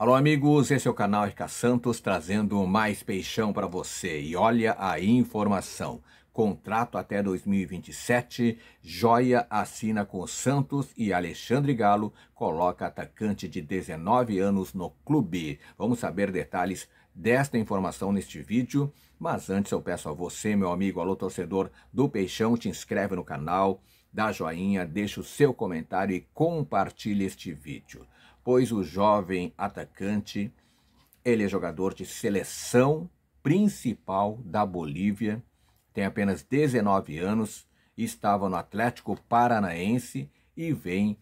Alô, amigos, esse é o canal RK Santos trazendo mais peixão para você. E olha a informação: contrato até 2027, Joia assina com Santos e Alexandre Galo coloca atacante de 19 anos no clube. Vamos saber detalhes desta informação neste vídeo. Mas antes eu peço a você, meu amigo, alô torcedor do Peixão, te inscreve no canal, dá joinha, deixa o seu comentário e compartilha este vídeo pois o jovem atacante ele é jogador de seleção principal da Bolívia, tem apenas 19 anos, estava no Atlético Paranaense e vem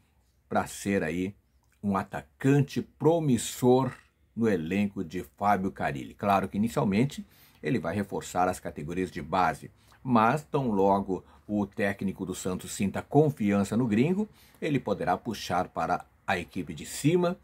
para ser aí um atacante promissor no elenco de Fábio Carilli. Claro que inicialmente ele vai reforçar as categorias de base, mas tão logo o técnico do Santos sinta confiança no gringo, ele poderá puxar para a equipe de cima.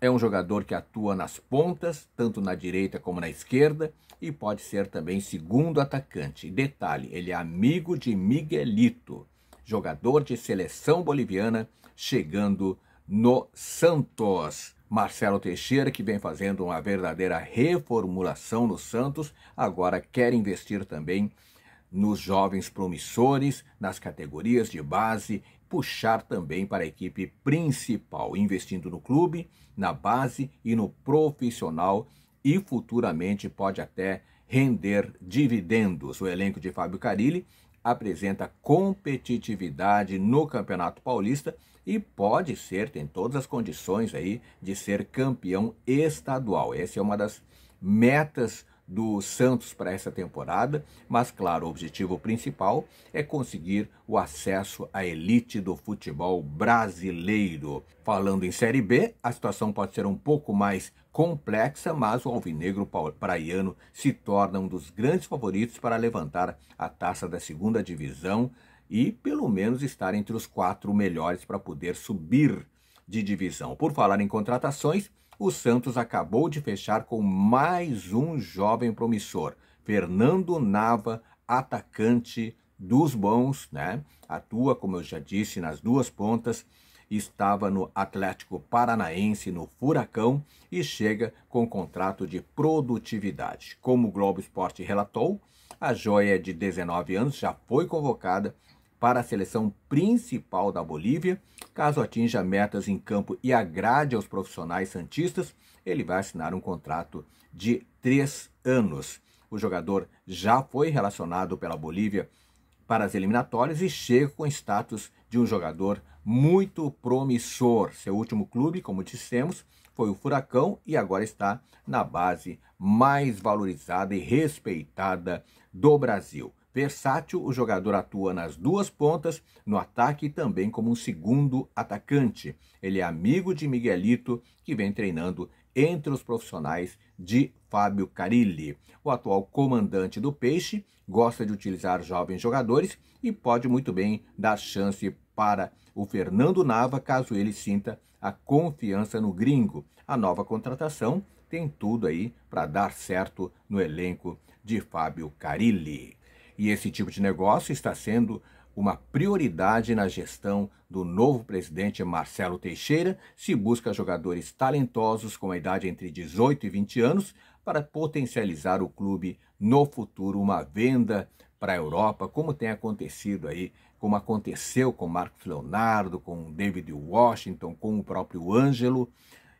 É um jogador que atua nas pontas, tanto na direita como na esquerda, e pode ser também segundo atacante. Detalhe: ele é amigo de Miguelito, jogador de seleção boliviana, chegando no Santos. Marcelo Teixeira, que vem fazendo uma verdadeira reformulação no Santos, agora quer investir também nos jovens promissores, nas categorias de base puxar também para a equipe principal, investindo no clube, na base e no profissional e futuramente pode até render dividendos. O elenco de Fábio Carilli apresenta competitividade no Campeonato Paulista e pode ser, tem todas as condições aí de ser campeão estadual. Essa é uma das metas do Santos para essa temporada, mas claro, o objetivo principal é conseguir o acesso à elite do futebol brasileiro. Falando em Série B, a situação pode ser um pouco mais complexa, mas o alvinegro praiano se torna um dos grandes favoritos para levantar a taça da segunda divisão e pelo menos estar entre os quatro melhores para poder subir de divisão. Por falar em contratações, o Santos acabou de fechar com mais um jovem promissor, Fernando Nava, atacante dos bons, né? Atua, como eu já disse, nas duas pontas, estava no Atlético Paranaense, no Furacão, e chega com contrato de produtividade. Como o Globo Esporte relatou, a joia de 19 anos já foi convocada para a seleção principal da Bolívia. Caso atinja metas em campo e agrade aos profissionais santistas, ele vai assinar um contrato de três anos. O jogador já foi relacionado pela Bolívia para as eliminatórias e chega com status de um jogador muito promissor. Seu último clube, como dissemos, foi o Furacão e agora está na base mais valorizada e respeitada do Brasil. Versátil, o jogador atua nas duas pontas, no ataque e também como um segundo atacante. Ele é amigo de Miguelito, que vem treinando entre os profissionais de Fábio Carilli. O atual comandante do Peixe gosta de utilizar jovens jogadores e pode muito bem dar chance para o Fernando Nava caso ele sinta a confiança no gringo. A nova contratação tem tudo aí para dar certo no elenco de Fábio Carilli. E esse tipo de negócio está sendo uma prioridade na gestão do novo presidente Marcelo Teixeira, se busca jogadores talentosos com a idade entre 18 e 20 anos para potencializar o clube no futuro, uma venda para a Europa, como tem acontecido aí, como aconteceu com Marcos Leonardo, com David Washington, com o próprio Ângelo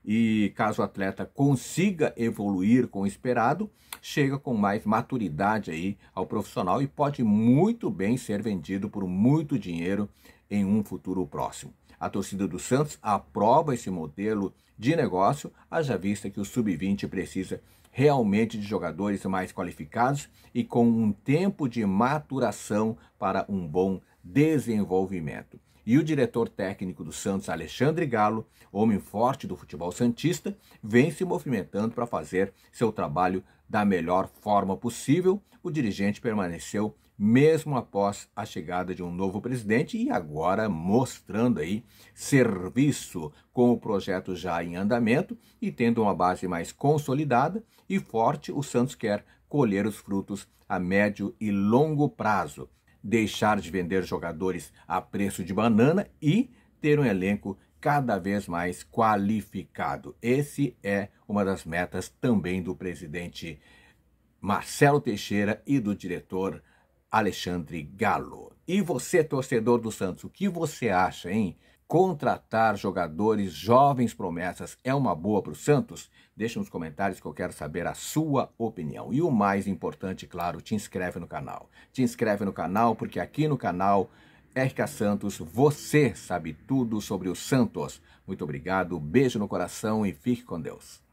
e caso o atleta consiga evoluir com o esperado, chega com mais maturidade aí ao profissional e pode muito bem ser vendido por muito dinheiro em um futuro próximo. A torcida do Santos aprova esse modelo de negócio, haja vista que o sub-20 precisa realmente de jogadores mais qualificados e com um tempo de maturação para um bom desenvolvimento e o diretor técnico do Santos, Alexandre Galo, homem forte do futebol santista, vem se movimentando para fazer seu trabalho da melhor forma possível. O dirigente permaneceu mesmo após a chegada de um novo presidente e agora mostrando aí serviço com o projeto já em andamento e tendo uma base mais consolidada e forte, o Santos quer colher os frutos a médio e longo prazo deixar de vender jogadores a preço de banana e ter um elenco cada vez mais qualificado. Esse é uma das metas também do presidente Marcelo Teixeira e do diretor Alexandre Galo. E você, torcedor do Santos, o que você acha, hein? contratar jogadores jovens promessas é uma boa para o Santos? Deixe nos comentários que eu quero saber a sua opinião. E o mais importante, claro, te inscreve no canal. Te inscreve no canal porque aqui no canal RK Santos, você sabe tudo sobre o Santos. Muito obrigado, beijo no coração e fique com Deus.